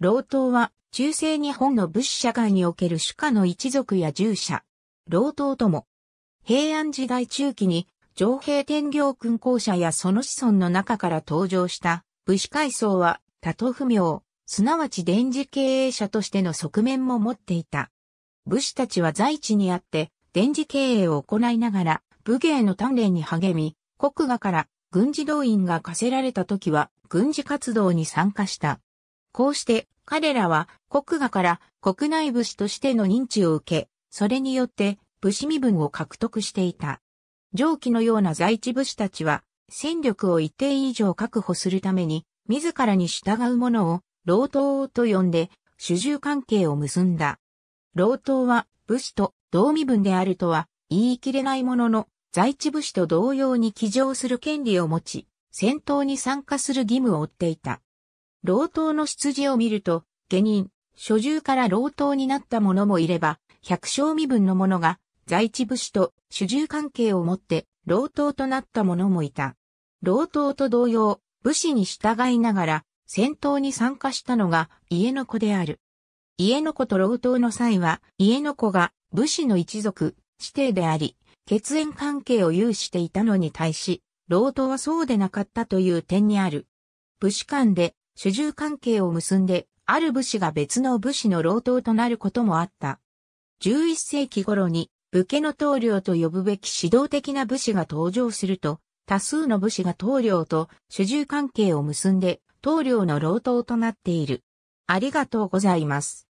老党は、中世日本の武士社会における主家の一族や従者、老党とも、平安時代中期に、上平天行君公者やその子孫の中から登場した武士階層は、多頭不明、すなわち電磁経営者としての側面も持っていた。武士たちは在地にあって、電磁経営を行いながら、武芸の鍛錬に励み、国画から軍事動員が課せられた時は、軍事活動に参加した。こうして彼らは国画から国内武士としての認知を受け、それによって武士身分を獲得していた。上記のような在地武士たちは戦力を一定以上確保するために自らに従う者を老党と呼んで主従関係を結んだ。老党は武士と同身分であるとは言い切れないものの在地武士と同様に騎乗する権利を持ち、戦闘に参加する義務を負っていた。老頭の出自を見ると、下人、所住から老頭になった者もいれば、百姓身分の者が、在地武士と主従関係を持って、老頭となった者もいた。老頭と同様、武士に従いながら、戦闘に参加したのが家の子である。家の子と老頭の際は、家の子が武士の一族、指定であり、血縁関係を有していたのに対し、老頭はそうでなかったという点にある。武士間で主従関係を結んで、ある武士が別の武士の老頭となることもあった。11世紀頃に、武家の棟領と呼ぶべき指導的な武士が登場すると、多数の武士が棟領と主従関係を結んで、棟領の老頭となっている。ありがとうございます。